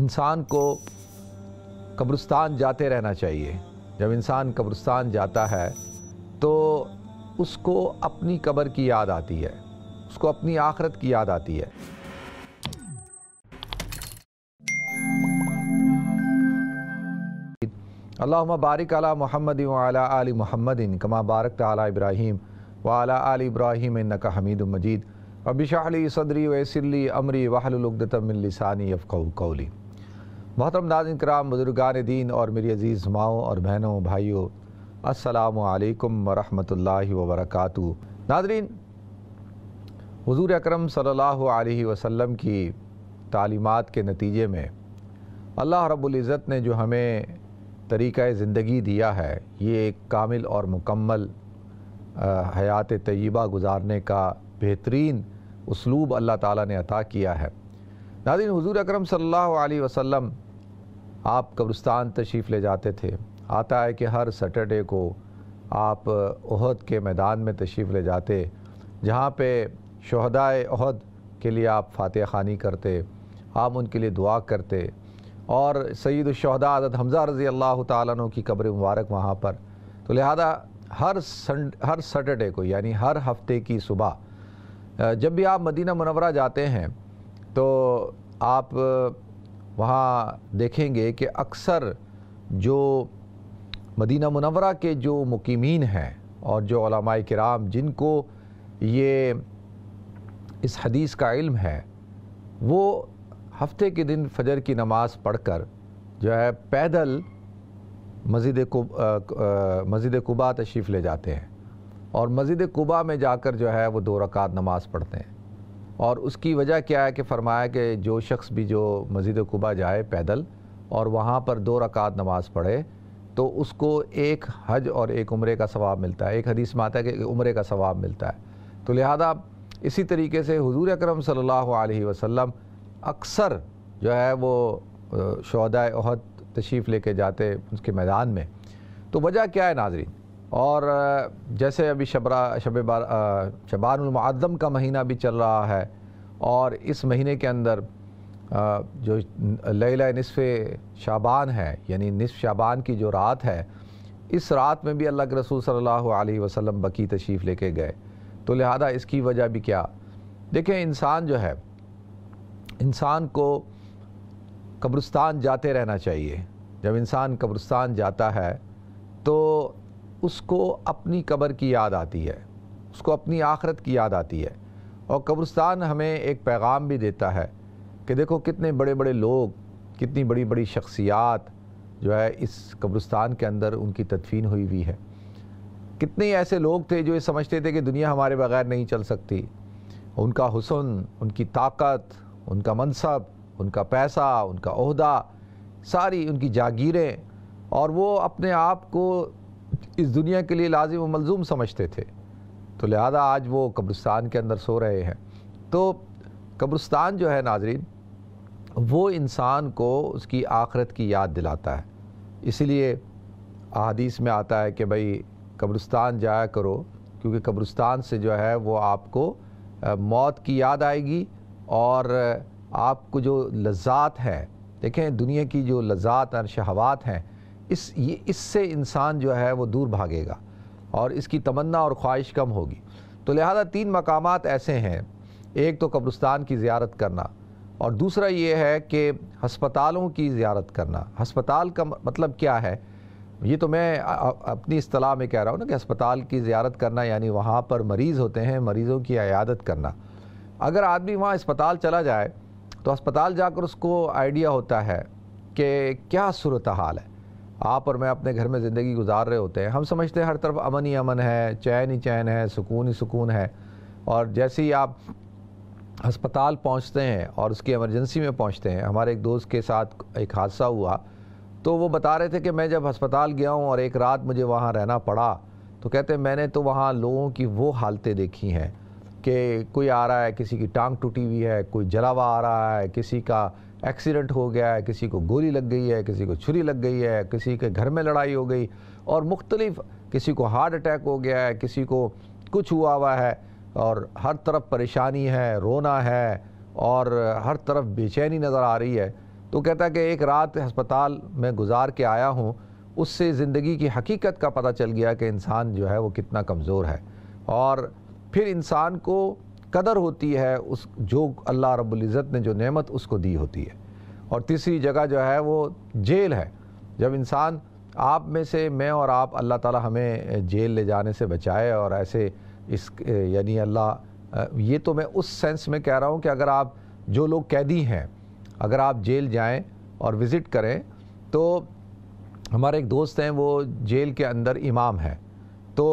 इंसान को कब्रिस्तान जाते रहना चाहिए जब इंसान कब्रिस्तान जाता है तो उसको अपनी कब्र की याद आती है उसको अपनी आखरत की याद आती है अल्लाह बारिक अला मोहम्मद वाला आली मोहम्मदिन कमा बारक ताली इब्राहिम वाला आली इब्राहिम नका हमीद मजीद अबिशाली सदरी वसली अमरी वाहलुलगदतमिलसानी अफ़ कौली मोहतरम नाजिन कराम बुजुर्गान दीन और मेरी अज़ीज़ माओं और बहनों भाइयों असलकम वरहमल वबरक नाजरीन हजूर अक्रम सम की तालीमत के नतीजे में अल्लाह रबुल्ज़त ने जो हमें तरीक़ ज़िंदगी दिया है ये एक कामिल और मुकम्मल हयात तय्यबा गुजारने का बेहतरीन उसलूब अल्लाह ताली ने अता किया है नादिन हजूर अक्रम सल्लल्लाहु वसम आप कब्रिस्तान तशरीफ़ ले जाते थे आता है कि हर सटरडे को आप उहद के मैदान में तशरीफ़ ले जाते जहाँ पे शहदाए अहद के लिए आप फातह खानी करते आप उनके लिए दुआ करते और सईद शहदा आदत हमज़ा रज़ी अल्लाह तु की कब्र मुबारक वहाँ पर तो लिहाजा हर संड हर सटरडे को यानी हर हफ्ते की सुबह जब भी आप मदीना मनवरा जाते हैं तो आप वहाँ देखेंगे कि अक्सर जो मदीना मुनवरा के जो मुकीमीन हैं और जो कराम जिनको ये इस हदीस का इल्म है वो हफ्ते के दिन फजर की नमाज़ पढ़कर जो है पैदल मस्जिद मस्जिद कुबा तशरीफ़ ले जाते हैं और मस्जिद कुबा में जाकर जो है वो दो रकात नमाज़ पढ़ते हैं और उसकी वजह क्या है कि फरमाया कि जो शख्स भी जो मस्जिद कुबा जाए पैदल और वहाँ पर दो रकात नमाज़ पढ़े तो उसको एक हज और एक उम्र का सवाब मिलता है एक हदीस में आता है कि उम्र का सवाब मिलता है तो लिहाजा इसी तरीके से हुजूर अकरम सल्लल्लाहु अलैहि वसल्लम अक्सर जो है वो शहदा अहद तशरीफ़ लेके जाते उसके मैदान में तो वजह क्या है नाजरीन और जैसे अभी शबरा शब बार का महीना भी चल रहा है और इस महीने के अंदर जो लैला नसफ़ शाबान है यानी नसफ़ शाबान की जो रात है इस रात में भी अल्लाह के रसूल सल्लल्लाहु अलैहि वसल्लम बकी तशरीफ़ लेके गए तो लिहाजा इसकी वजह भी क्या देखें इंसान जो है इंसान को कब्रिस्तान जाते रहना चाहिए जब इंसान कब्रिस्तान जाता है तो उसको अपनी कब्र की याद आती है उसको अपनी आखरत की याद आती है और कब्रस्तान हमें एक पैगाम भी देता है कि देखो कितने बड़े बड़े लोग कितनी बड़ी बड़ी शख्सियात जो है इस कब्रस्तान के अंदर उनकी तदफीन हुई हुई है कितने ऐसे लोग थे जो ये समझते थे कि दुनिया हमारे बगैर नहीं चल सकती उनका हुसन उनकी ताकत उनका मनसब उनका पैसा उनका अहदा सारी उनकी जागीरें और वो अपने आप को इस दुनिया के लिए लाजिम मलजूम समझते थे तो लिहाजा आज वो कब्रिस्तान के अंदर सो रहे हैं तो कब्रिस्तान जो है नाजरीन वो इंसान को उसकी आखरत की याद दिलाता है इसीलिए अदीस में आता है कि भाई कब्रिस्तान जाया करो क्योंकि कब्रिस्तान से जो है वो आपको मौत की याद आएगी और आपको जो लजात है देखें दुनिया की जो लजात और शहवात हैं इस ये इससे इंसान जो है वो दूर भागेगा और इसकी तमन्ना और ख्वाहिश कम होगी तो लिहाजा तीन मकाम ऐसे हैं एक तो कब्रस्तान की ज़्यारत करना और दूसरा ये है कि हस्पतालों की ज़्यारत करना हस्पताल का मतलब क्या है ये तो मैं अपनी असलाह में कह रहा हूँ ना कि अस्पताल की ज़्यारत करना यानी वहाँ पर मरीज़ होते हैं मरीज़ों की अयादत करना अगर आदमी वहाँ अस्पताल चला जाए तो अस्पताल जाकर उसको आइडिया होता है कि क्या सूरत हाल है आप और मैं अपने घर में ज़िंदगी गुजार रहे होते हैं हम समझते हैं हर तरफ अमन ही अमन है चैन ही चैन है सुकून ही सुकून है और जैसे ही आप अस्पताल पहुंचते हैं और उसकी इमरजेंसी में पहुंचते हैं हमारे एक दोस्त के साथ एक हादसा हुआ तो वो बता रहे थे कि मैं जब अस्पताल गया हूँ और एक रात मुझे वहाँ रहना पड़ा तो कहते मैंने तो वहाँ लोगों की वो हालतें देखी हैं कि कोई आ रहा है किसी की टांग टूटी हुई है कोई जलावा आ रहा है किसी का एक्सीडेंट हो गया है किसी को गोली लग गई है किसी को छुरी लग गई है किसी के घर में लड़ाई हो गई और मुख्तलिफ किसी को हार्ट अटैक हो गया है किसी को कुछ हुआ हुआ है और हर तरफ परेशानी है रोना है और हर तरफ बेचैनी नज़र आ रही है तो कहता है कि एक रात हस्पताल में गुजार के आया हूँ उससे ज़िंदगी की हकीकत का पता चल गया कि इंसान जो है वो कितना कमज़ोर है और फिर इंसान को कदर होती है उस जो अल्लाह रब्ज़त ने जो नेमत उसको दी होती है और तीसरी जगह जो है वो जेल है जब इंसान आप में से मैं और आप अल्लाह ताला हमें जेल ले जाने से बचाए और ऐसे इस यानी अल्लाह ये तो मैं उस सेंस में कह रहा हूँ कि अगर आप जो लोग कैदी हैं अगर आप जेल जाएँ और विज़िट करें तो हमारे एक दोस्त हैं वो जेल के अंदर इमाम हैं तो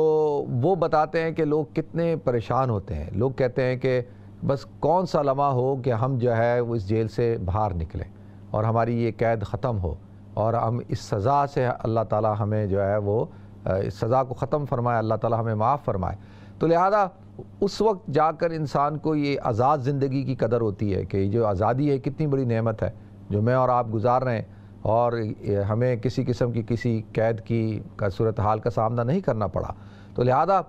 वो बताते हैं कि लोग कितने परेशान होते हैं लोग कहते हैं कि बस कौन सा लम्हा हो कि हम जो है वो इस जेल से बाहर निकलें और हमारी ये कैद ख़त्म हो और हम इस सज़ा से अल्लाह ताला हमें जो है वो इस सज़ा को ख़त्म फरमाए अल्लाह ताला हमें माफ़ फरमाए तो लिहाजा उस वक्त जाकर इंसान को ये आज़ाद ज़िंदगी की कदर होती है कि जो आज़ादी है कितनी बड़ी नेमत है जो मैं और आप गुजार रहे हैं और हमें किसी किस्म की किसी कैद की का सूरत हाल का सामना नहीं करना पड़ा तो लिहाजा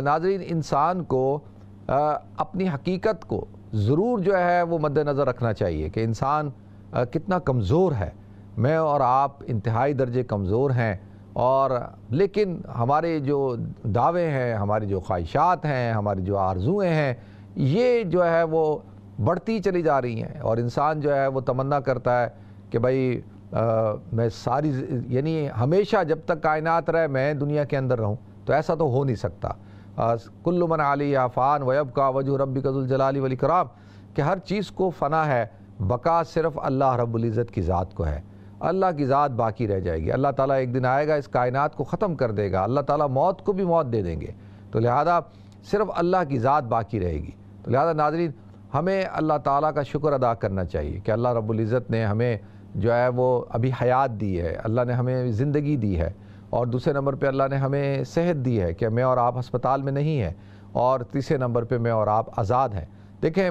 नाजरीन इंसान को अपनी हकीकत को ज़रूर जो है वो मद्दनज़र रखना चाहिए कि इंसान कितना कमज़ोर है मैं और आप इंतहाई दर्जे कमज़ोर हैं और लेकिन हमारे जो दावे हैं हमारी जो ख्वाहिशात हैं हमारी जो आर्ज़ुएँ हैं ये जो है वो बढ़ती चली जा रही हैं और इंसान जो है वो तमन्ना करता है कि भाई आ, मैं सारी यानी हमेशा जब तक कायनात रहे मैं दुनिया के अंदर रहूँ तो ऐसा तो हो नहीं सकता मन आली आफ़ान वयब का वजू जलाली वली कराम कि हर चीज़ को फ़ना है बका सिर्फ़ अल्लाह रब्ज़त की ज़ात को है अल्लाह की ज़ात बाकी रह जाएगी अल्लाह ताला एक दिन आएगा इस कायनात को ख़त्म कर देगा अल्लाह ताला मौत को भी मौत दे देंगे तो लिहाजा सिर्फ़ अल्लाह की ज़ात बाकी रहेगी तो लिहाजा नाजरीन हमें अल्लाह ताला का शुक्र अदा करना चाहिए कि अल्लाह रब्ज़त ने हमें जो है वो अभी हयात दी है अल्लाह ने हमें ज़िंदगी दी है और दूसरे नंबर पे अल्लाह ने हमें सेहत दी है कि मैं और आप अस्पताल में नहीं हैं और तीसरे नंबर पे मैं और आप आज़ाद हैं देखें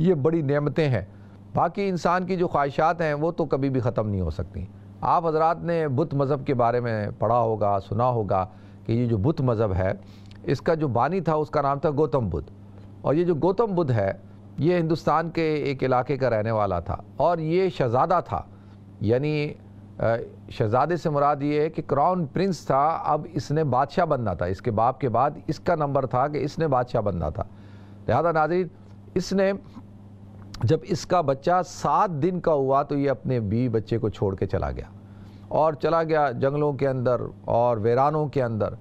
ये बड़ी नमतें हैं बाकी इंसान की जो ख्वाहिशात हैं वो तो कभी भी ख़त्म नहीं हो सकती आप हजरात ने बुत मज़हब के बारे में पढ़ा होगा सुना होगा कि ये जो बुत मज़हब है इसका जो बानी था उसका नाम था गौतम बुद्ध और ये जो गौतम बुद्ध है ये हिंदुस्तान के एक इलाके का रहने वाला था और ये शहज़ादा था यानी शहज़ादे से मुराद ये है कि क्राउन प्रिंस था अब इसने बादशाह बनना था इसके बाप के बाद इसका नंबर था कि इसने बादशाह बनना था लिहाजा नाजरीन इसने जब इसका बच्चा सात दिन का हुआ तो ये अपने बी बच्चे को छोड़ के चला गया और चला गया जंगलों के अंदर और वेरानों के अंदर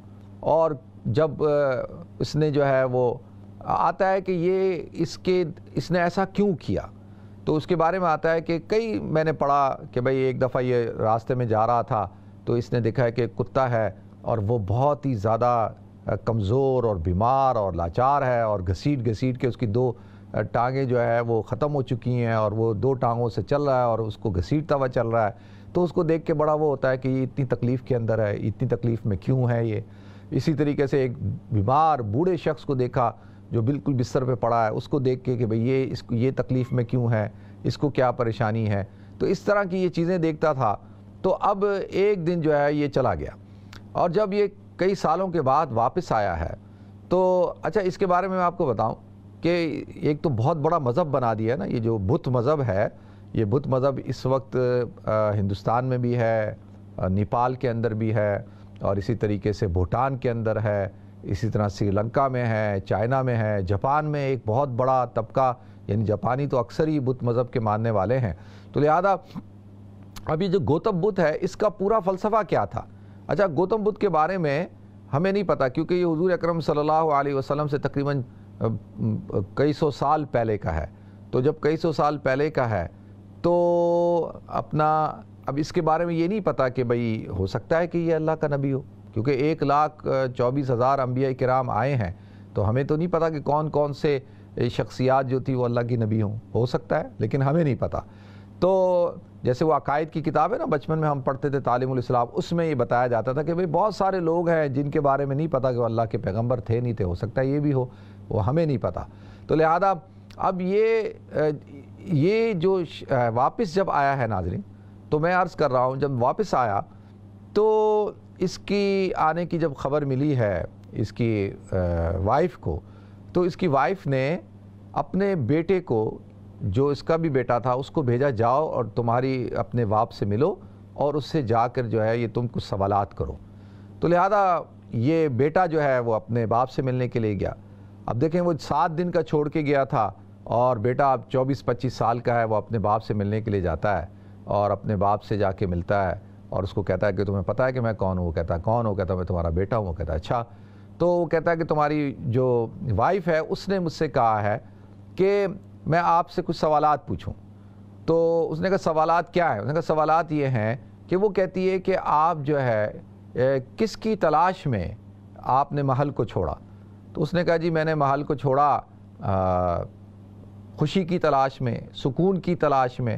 और जब इसने जो है वो आता है कि ये इसके इसने ऐसा क्यों किया तो उसके बारे में आता है कि कई मैंने पढ़ा कि भाई एक दफ़ा ये रास्ते में जा रहा था तो इसने देखा है कि कुत्ता है और वो बहुत ही ज़्यादा कमज़ोर और बीमार और लाचार है और घसीट घसीट के उसकी दो टांगें जो है वो ख़त्म हो चुकी हैं और वो दो टांगों से चल रहा है और उसको घसीटता हुआ चल रहा है तो उसको देख के बड़ा वो होता है कि ये इतनी तकलीफ़ के अंदर है इतनी तकलीफ़ में क्यों है ये इसी तरीके से एक बीमार बूढ़े शख्स को देखा जो बिल्कुल बिस्तर पे पड़ा है उसको देख के कि भाई ये इसको ये तकलीफ़ में क्यों है इसको क्या परेशानी है तो इस तरह की ये चीज़ें देखता था तो अब एक दिन जो है ये चला गया और जब ये कई सालों के बाद वापस आया है तो अच्छा इसके बारे में मैं आपको बताऊं कि एक तो बहुत बड़ा मज़हब बना दिया ना ये जो बुत मज़हब है ये बुत मज़हब इस वक्त हिंदुस्तान में भी है नेपाल के अंदर भी है और इसी तरीके से भूटान के अंदर है इसी तरह श्रीलंका में है चाइना में है जापान में एक बहुत बड़ा तबका यानी जापानी तो अक्सर ही बुद्ध मज़हब के मानने वाले हैं तो लिहाजा अभी जो गौतम बुद्ध है इसका पूरा फ़लसफ़ा क्या था अच्छा गौतम बुद्ध के बारे में हमें नहीं पता क्योंकि ये हजूर अक्रम सल्लल्लाहु अलैहि वसल्लम से तकरीबन कई सौ साल पहले का है तो जब कई सौ साल पहले का है तो अपना अब इसके बारे में ये नहीं पता कि भाई हो सकता है कि ये अल्लाह का नबी हो क्योंकि एक लाख चौबीस हज़ार अम्बिया कराम आए हैं तो हमें तो नहीं पता कि कौन कौन से शख्सियात जो थी वो अल्लाह की नबी हों हो सकता है लेकिन हमें नहीं पता तो जैसे वो अकायद की किताब है ना बचपन में हम पढ़ते थे तालीमलाम उसमें ये बताया जाता था कि भाई बहुत सारे लोग हैं जिनके बारे में नहीं पता कि वो अल्लाह के पैगम्बर थे नहीं थे हो सकता है ये भी हो वो हमें नहीं पता तो लिहाजा अब ये ये जो वापस जब आया है नाजरीन तो मैं अर्ज़ कर रहा हूँ जब वापस आया तो इसकी आने की जब खबर मिली है इसकी वाइफ को तो इसकी वाइफ ने अपने बेटे को जो इसका भी बेटा था उसको भेजा जाओ और तुम्हारी अपने बाप से मिलो और उससे जाकर जो है ये तुम कुछ सवाल करो तो लिहाजा ये बेटा जो है वो अपने बाप से मिलने के लिए गया अब देखें वो सात दिन का छोड़ के गया था और बेटा अब चौबीस पच्चीस साल का है वो अपने बाप से मिलने के लिए जाता है और अपने बाप से जाके मिलता है और उसको कहता है कि तुम्हें पता है कि मैं कौन हूँ वो कहता है कौन हो कहता है मैं तुम्हारा बेटा हूँ वो कहता है अच्छा तो वो कहता है कि तुम्हारी जो वाइफ है उसने मुझसे कहा है कि मैं आपसे कुछ सवाल पूछूँ तो उसने कहा सवाल क्या है उसने कहा सवाल ये हैं कि वो कहती है कि आप जो है किसकी तलाश में आपने महल को छोड़ा तो उसने कहा जी मैंने महल को छोड़ा खुशी की तलाश में सुकून की तलाश में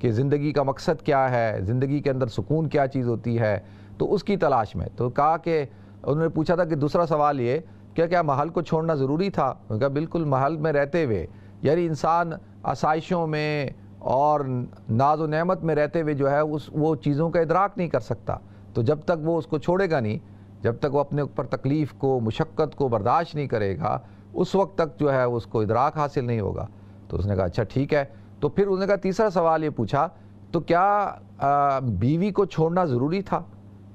कि ज़िंदगी का मकसद क्या है ज़िंदगी के अंदर सुकून क्या चीज़ होती है तो उसकी तलाश में तो कहा कि उन्होंने पूछा था कि दूसरा सवाल ये क्या क्या महल को छोड़ना ज़रूरी था उन्होंने कहा बिल्कुल महल में रहते हुए यानी इंसान आसाइशों में और नाज नमत में रहते हुए जो है उस वो चीज़ों का इदराक नहीं कर सकता तो जब तक वो उसको छोड़ेगा नहीं जब तक वो अपने ऊपर तकलीफ़ को मुशक्क़त को बर्दाश्त नहीं करेगा उस वक्त तक जो है उसको इदराक हासिल नहीं होगा तो उसने कहा अच्छा ठीक है तो फिर उन्होंने कहा तीसरा सवाल ये पूछा तो क्या आ, बीवी को छोड़ना ज़रूरी था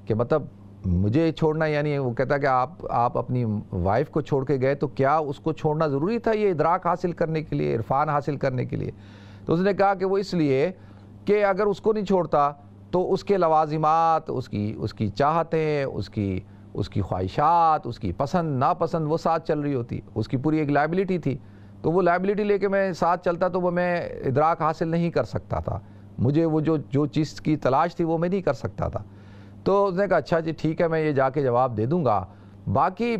कि मतलब मुझे छोड़ना यानी वो कहता कि आप आप अपनी वाइफ को छोड़ के गए तो क्या उसको छोड़ना ज़रूरी था ये इदराक हासिल करने के लिए इरफान हासिल करने के लिए तो उसने कहा कि वो इसलिए कि अगर उसको नहीं छोड़ता तो उसके लवाजिमात उसकी उसकी चाहतें उसकी उसकी ख्वाहिशात उसकी पसंद नापसंद वो साथ चल रही होती उसकी पूरी एक लाइबिलिटी थी तो वो लाइबिलिटी लेके मैं साथ चलता तो वो मैं इदराक हासिल नहीं कर सकता था मुझे वो जो जो चीज़ की तलाश थी वो मैं नहीं कर सकता था तो उसने कहा अच्छा जी ठीक है मैं ये जाके जवाब दे दूँगा बाकी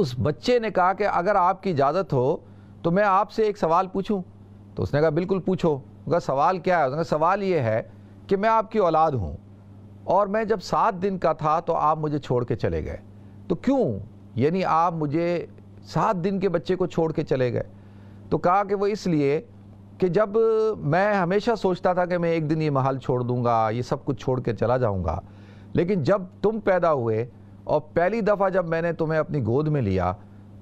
उस बच्चे ने कहा कि अगर आपकी इजाज़त हो तो मैं आपसे एक सवाल पूछूँ तो उसने कहा बिल्कुल पूछो उनका सवाल क्या है उसने सवाल ये है कि मैं आपकी औलाद हूँ और मैं जब सात दिन का था तो आप मुझे छोड़ के चले गए तो क्यों यानी आप मुझे सात दिन के बच्चे को छोड़ के चले गए तो कहा कि वो इसलिए कि जब मैं हमेशा सोचता था कि मैं एक दिन ये महल छोड़ दूंगा ये सब कुछ छोड़ के चला जाऊंगा लेकिन जब तुम पैदा हुए और पहली दफ़ा जब मैंने तुम्हें अपनी गोद में लिया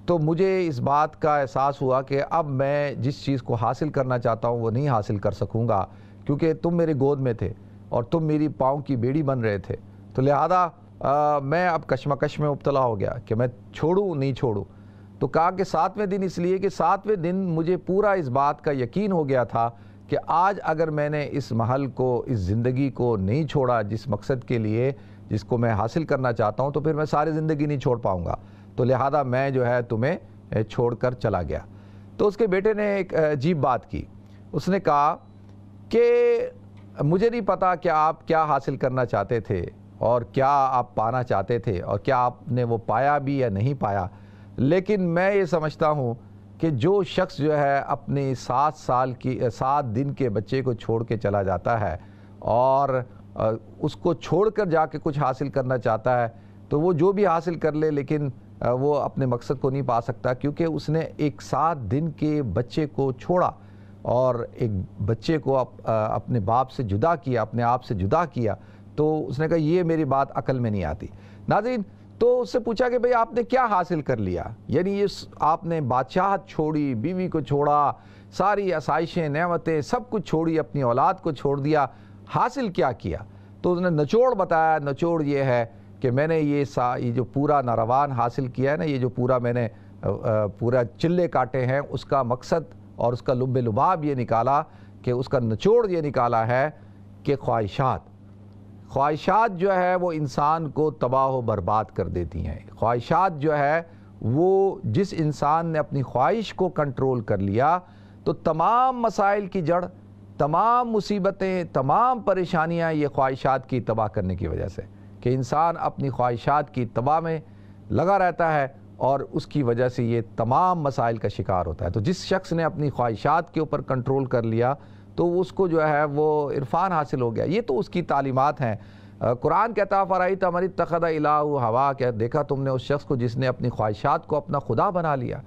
तो मुझे इस बात का एहसास हुआ कि अब मैं जिस चीज़ को हासिल करना चाहता हूँ वो नहीं हासिल कर सकूँगा क्योंकि तुम मेरे गोद में थे और तुम मेरी पाँव की बेड़ी बन रहे थे तो लिहाजा मैं अब कश्मकश में उबतला हो गया कि मैं छोड़ूँ नहीं छोड़ूँ तो कहा कि सातवें दिन इसलिए कि सातवें दिन मुझे पूरा इस बात का यकीन हो गया था कि आज अगर मैंने इस महल को इस ज़िंदगी को नहीं छोड़ा जिस मकसद के लिए जिसको मैं हासिल करना चाहता हूँ तो फिर मैं सारी ज़िंदगी नहीं छोड़ पाऊँगा तो लिहाजा मैं जो है तुम्हें छोड़ कर चला गया तो उसके बेटे ने एक अजीब बात की उसने कहा कि मुझे नहीं पता कि आप क्या हासिल करना चाहते थे और क्या आप पाना चाहते थे और क्या आपने वो पाया भी या नहीं पाया लेकिन मैं ये समझता हूँ कि जो शख्स जो है अपने सात साल की सात दिन के बच्चे को छोड़ के चला जाता है और उसको छोड़ कर जा के कुछ हासिल करना चाहता है तो वो जो भी हासिल कर ले लेकिन वो अपने मकसद को नहीं पा सकता क्योंकि उसने एक सात दिन के बच्चे को छोड़ा और एक बच्चे को अप, अपने बाप से जुदा किया अपने आप से जुदा किया तो उसने कहा ये मेरी बात अकल में नहीं आती नाजीन तो उससे पूछा कि भाई आपने क्या हासिल कर लिया यानी ये आपने बादशाह छोड़ी बीवी को छोड़ा सारी आसाइशें नमतें सब कुछ छोड़ी अपनी औलाद को छोड़ दिया हासिल क्या किया तो उसने नचोड़ बताया नचोड़ ये है कि मैंने ये सा ये जो पूरा नारवान हासिल किया है ना ये जो पूरा मैंने पूरा चिल्ले काटे हैं उसका मकसद और उसका लुब लुबाब ये निकाला कि उसका नचोड़ ये निकाला है कि ख्वाहिशात ख्वाहिशात जो है वो इंसान को तबाह व बर्बाद कर देती हैं ख्वाहिशात जो है वो जिस इंसान ने अपनी ख्वाहिश को कंट्रोल कर लिया तो तमाम मसाइल की जड़ तमाम मुसीबतें तमाम परेशानियां ये ख्वाहिशात की तबाह करने की वजह से कि इंसान अपनी ख्वाहिशात की तबाह में लगा रहता है और उसकी वजह से ये तमाम मसाइल का शिकार होता है तो जिस शख्स ने अपनी ख्वाहिशात के ऊपर कंट्रोल कर लिया तो उसको जो है वो इरफान हासिल हो गया ये तो उसकी तालीमत हैं कुरान कहता फ़राई तमरी तो तखदा इला हवा क्या देखा तुमने उस शख्स को जिसने अपनी ख्वाहिशात को अपना खुदा बना लिया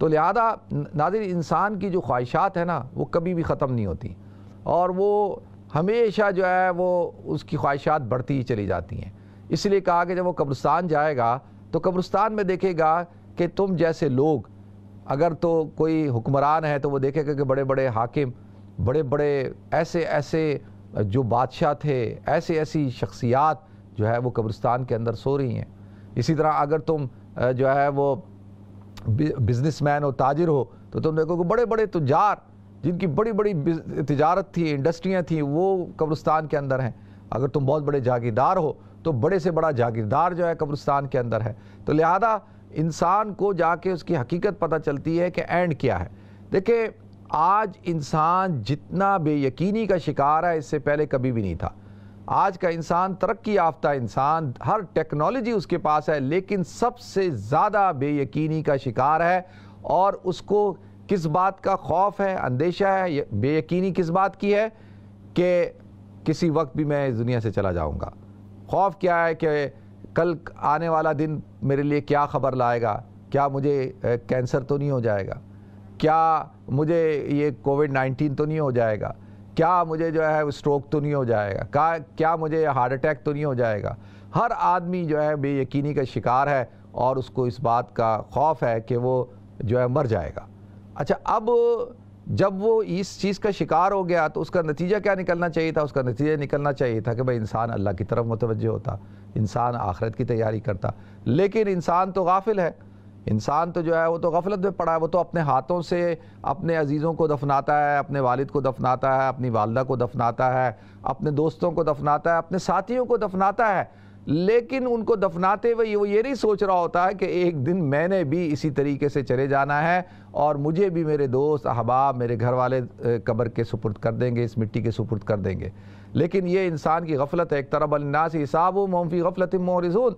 तो लिहाजा नादिर इंसान की जो ख्वाहिशात है ना वो कभी भी ख़त्म नहीं होती और वो हमेशा जो है वो उसकी ख्वाहिशात बढ़ती ही चली जाती हैं इसलिए कहा कि जब वो कब्रस्तान जाएगा तो कब्रस्तान में देखेगा कि तुम जैसे लोग अगर तो कोई हुक्मरान है तो वो देखेगा कि बड़े बड़े हाकिम बड़े बड़े ऐसे ऐसे जो बादशाह थे ऐसे ऐसी शख्सियात जो है वो कब्रिस्तान के अंदर सो रही हैं इसी तरह अगर तुम जो है वो बिजनेसमैन हो ताजिर हो तो तुम देखोगे बड़े बड़े तुजार जिनकी बड़ी बड़ी तजारत थी इंडस्ट्रियाँ थी वो कब्रिस्तान के अंदर हैं अगर तुम बहुत बड़े जागीरदार हो तो बड़े से बड़ा जागीरदार जो है कब्रिस्तान के अंदर है तो लिहाजा इंसान को जाके उसकी हकीकत पता चलती है कि एंड क्या है देखिए आज इंसान जितना बेयकीनी का शिकार है इससे पहले कभी भी नहीं था आज का इंसान तरक्की याफ्ता इंसान हर टेक्नोलॉजी उसके पास है लेकिन सबसे ज़्यादा बेयकीनी का शिकार है और उसको किस बात का खौफ है अंदेशा है बेयकीनी किस बात की है कि किसी वक्त भी मैं इस दुनिया से चला जाऊंगा खौफ क्या है कि कल आने वाला दिन मेरे लिए क्या ख़बर लाएगा क्या मुझे कैंसर तो नहीं हो जाएगा क्या मुझे ये कोविड नाइन्टीन तो नहीं हो जाएगा क्या मुझे जो है स्ट्रोक तो नहीं हो जाएगा क्या क्या मुझे हार्ट अटैक तो नहीं हो जाएगा हर आदमी जो है बेयकीनी का शिकार है और उसको इस बात का खौफ है कि वो जो है मर जाएगा अच्छा अब जब वो इस चीज़ का शिकार हो गया तो उसका नतीजा क्या निकलना चाहिए था उसका नतीजा निकलना चाहिए था कि भाई इंसान अल्लाह की तरफ मुतवजह होता इंसान आखरत की तैयारी करता लेकिन इंसान तो गाफिल है इंसान तो जो है वो तो गफलत में पड़ा है वो तो अपने हाथों से अपने अजीज़ों को दफनाता है अपने वालिद को दफनाता है अपनी वालदा को दफनाता है अपने दोस्तों को दफनाता है अपने साथियों को दफनाता है लेकिन उनको दफनाते हुए वो ये नहीं सोच रहा होता है कि एक दिन मैंने भी इसी तरीके से चले जाना है और मुझे भी मेरे दोस्त अहबाब मेरे घर वाले कब्र के सुपुर्द कर देंगे इस मिट्टी के सुपुर्द कर देंगे लेकिन ये इंसान की गफलत है एक तरब अन्ना से हिसाब मोमफी गफलत मोरजून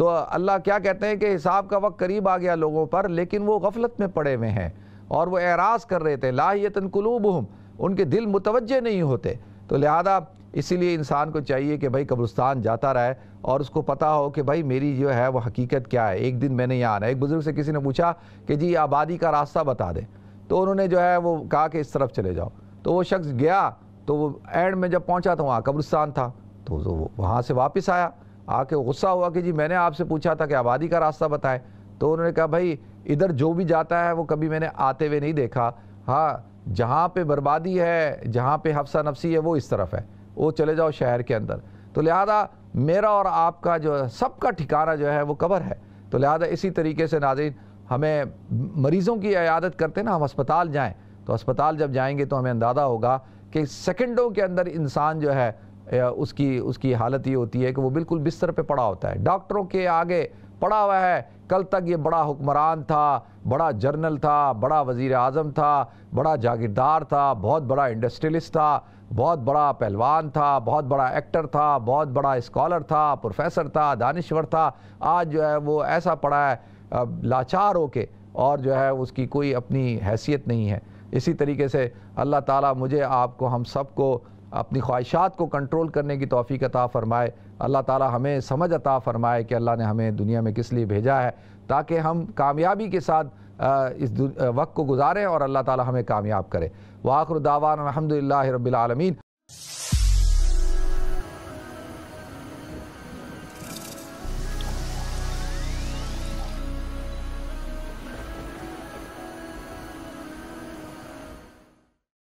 तो अल्लाह क्या कहते हैं कि हिसाब का वक्त करीब आ गया लोगों पर लेकिन वो गफलत में पड़े हुए हैं और वो एराज कर रहे थे लाहियतन हम उनके दिल मुतवजह नहीं होते तो लिहाजा इसीलिए इंसान को चाहिए कि भाई कब्रस्तान जाता रहे और उसको पता हो कि भाई मेरी जो है वो हकीकत क्या है एक दिन मैंने यहाँ आना एक बुज़ुर्ग से किसी ने पूछा कि जी आबादी का रास्ता बता दें तो उन्होंने जो है वो कहा कि इस तरफ चले जाओ तो वो शख्स गया तो वो एंड में जब पहुँचा तो वहाँ कब्रस्तान था तो वो वहाँ से वापस आया आके गुस्सा हुआ कि जी मैंने आपसे पूछा था कि आबादी का रास्ता बताएं तो उन्होंने कहा भाई इधर जो भी जाता है वो कभी मैंने आते हुए नहीं देखा हाँ जहाँ पे बर्बादी है जहाँ पे हफ्सा नफसी है वो इस तरफ है वो चले जाओ शहर के अंदर तो लिहाजा मेरा और आपका जो है सबका ठिकाना जो है वो कबर है तो लिहाजा इसी तरीके से नाजिन हमें मरीज़ों की अयादत करते ना हम अस्पताल जाएँ तो अस्पताल जब जाएंगे तो हमें अंदाज़ा होगा कि सेकेंडों के अंदर इंसान जो है उसकी उसकी हालत ये होती है कि वो बिल्कुल बिस्तर पे पड़ा होता है डॉक्टरों के आगे पड़ा हुआ है कल तक ये बड़ा हुक्मरान था बड़ा जर्नल था बड़ा वज़ी अजम था बड़ा जागीरदार था बहुत बड़ा इंडस्ट्रियलिस्ट था बहुत बड़ा पहलवान था बहुत बड़ा एक्टर था बहुत बड़ा इस्कॉलर था प्रोफेसर था दानश्वर था आज जो है वो ऐसा पड़ा है लाचार हो के और जो है उसकी कोई अपनी हैसियत नहीं है इसी तरीके से अल्लाह ताला मुझे आपको हम सबको अपनी ख्वाहिशात को कंट्रोल करने की तोफ़ी अता फ़रमाए अल्लाह ताला हमें समझ अता फ़रमाए कि अल्लाह ने हमें दुनिया में किस लिए भेजा है ताकि हम कामयाबी के साथ इस वक्त को गुजारें और अल्लाह ताला हमें कामयाब करे वाखर दावान अलहमदिल्ला रबालमीन